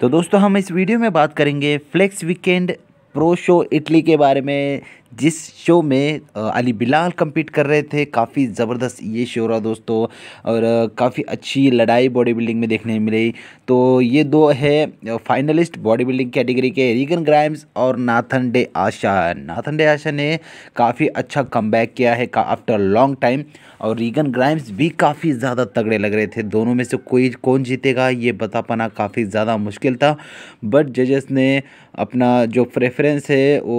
तो दोस्तों हम इस वीडियो में बात करेंगे Flex Weekend Pro Show Italy के बारे में जिस शो में अली बिलाल कम्पीट कर रहे थे काफ़ी ज़बरदस्त ये शो रहा दोस्तों और काफ़ी अच्छी लड़ाई बॉडी बिल्डिंग में देखने में मिली तो ये दो है फाइनलिस्ट बॉडी बिल्डिंग कैटेगरी के, के रीगन ग्राइम्स और Nathan De Asha Nathan De Asha ने काफ़ी अच्छा कम किया है आफ्टर लॉन्ग टाइम और रीगन ग्राइम्स भी काफ़ी ज़्यादा तगड़े लग रहे थे दोनों में से कोई कौन जीतेगा ये बता पाना काफ़ी ज़्यादा मुश्किल था बट जजेस ने अपना जो प्रेफर डिफरेंस है वो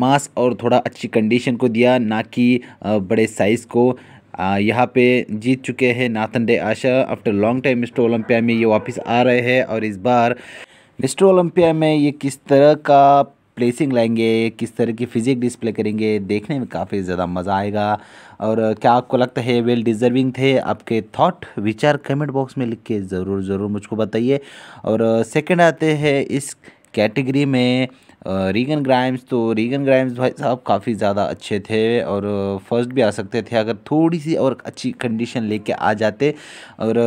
मास और थोड़ा अच्छी कंडीशन को दिया ना कि बड़े साइज़ को यहाँ पे जीत चुके हैं Nathan De Asha after long time Mister Olympia में ये वापस आ रहे हैं और इस बार मिस्टर ओलंपिया में ये किस तरह का प्लेसिंग लाएंगे किस तरह की फिजिक डिस्प्ले करेंगे देखने में काफ़ी ज़्यादा मज़ा आएगा और क्या आपको लगता है वेल डिज़र्विंग थे आपके थॉट विचार कमेंट बॉक्स में लिख के ज़रूर ज़रूर मुझको बताइए और सेकंड आते हैं इस कैटेगरी में रीगन ग्राइम्स तो रीगन ग्राइम्स भाई साहब काफ़ी ज़्यादा अच्छे थे और फर्स्ट भी आ सकते थे अगर थोड़ी सी और अच्छी कंडीशन लेके आ जाते और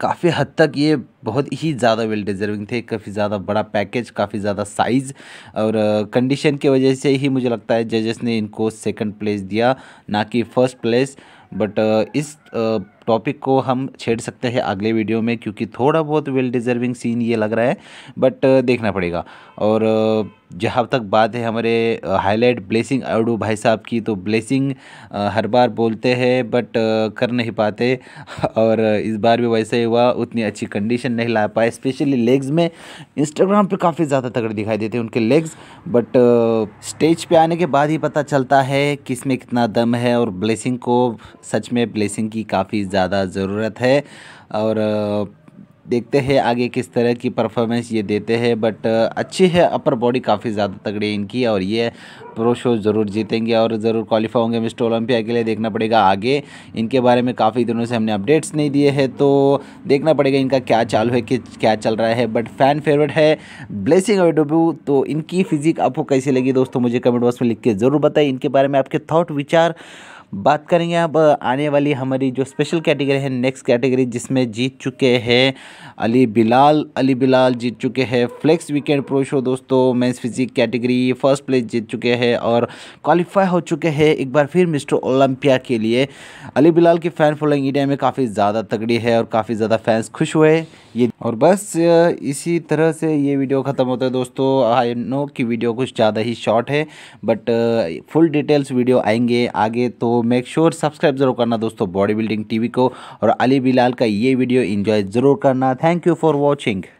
काफ़ी हद तक ये बहुत ही ज़्यादा वेल डिज़र्विंग थे काफ़ी ज़्यादा बड़ा पैकेज काफ़ी ज़्यादा साइज़ और कंडीशन की वजह से ही मुझे लगता है जजेस ने इनको सेकंड प्लेस दिया ना कि फर्स्ट प्लेस बट इस टॉपिक को हम छेड़ सकते हैं अगले वीडियो में क्योंकि थोड़ा बहुत वेल डिज़र्विंग सीन ये लग रहा है बट देखना पड़ेगा और जहाँ तक बात है हमारे हाईलाइट ब्लेसिंग अडू भाई साहब की तो ब्लेसिंग हर बार बोलते हैं बट कर नहीं पाते और इस बार भी वैसे ही हुआ उतनी अच्छी कंडीशन कॉम्बिनेशन नहीं ला पाए स्पेशली लेग्स में इंस्टाग्राम पे काफ़ी ज़्यादा तगड़े दिखाई देते हैं उनके लेग्स बट स्टेज पे आने के बाद ही पता चलता है किस में कितना दम है और ब्लेसिंग को सच में ब्लेसिंग की काफ़ी ज़्यादा ज़रूरत है और uh, देखते हैं आगे किस तरह की परफॉर्मेंस ये देते हैं बट uh, अच्छी है अपर बॉडी काफ़ी ज़्यादा तगड़ी इनकी और ये प्रो शो ज़रूर जीतेंगे और ज़रूर क्वालिफाई होंगे मिस्टर ओलंपिया के लिए देखना पड़ेगा आगे इनके बारे में काफ़ी दिनों से हमने अपडेट्स नहीं दिए हैं तो देखना पड़ेगा इनका क्या चालू है कि क्या चल रहा है बट फैन फेवरेट है ब्लेसिंग ओडोबू तो इनकी फिजिक आपको कैसी लगी दोस्तों मुझे कमेंट बॉक्स में लिख के ज़रूर बताए इनके बारे में आपके थाट विचार बात करेंगे अब आने वाली हमारी जो स्पेशल कैटेगरी है नेक्स्ट कैटेगरी जिसमें जीत चुके हैं अली बिलाल अली बिलाल जीत चुके हैं फ्लेक्स वीकेंड प्रो शो दोस्तों men's physique category first place जीत चुके हैं है और क्वालिफाई हो चुके हैं एक बार फिर मिस्टर ओलंपिया के लिए अली बिलाल की फ़ैन फॉलोइंग इंडिया में काफ़ी ज़्यादा तगड़ी है और काफ़ी ज़्यादा फैंस खुश हुए ये और बस इसी तरह से ये वीडियो ख़त्म होता है दोस्तों आई नो कि वीडियो कुछ ज़्यादा ही शॉर्ट है बट फुल डिटेल्स वीडियो आएंगे आगे तो मेक श्योर सब्सक्राइब ज़रूर करना दोस्तों बॉडी बिल्डिंग टीवी को और अली बिलाल का ये वीडियो इन्जॉय ज़रूर करना थैंक यू फॉर वॉचिंग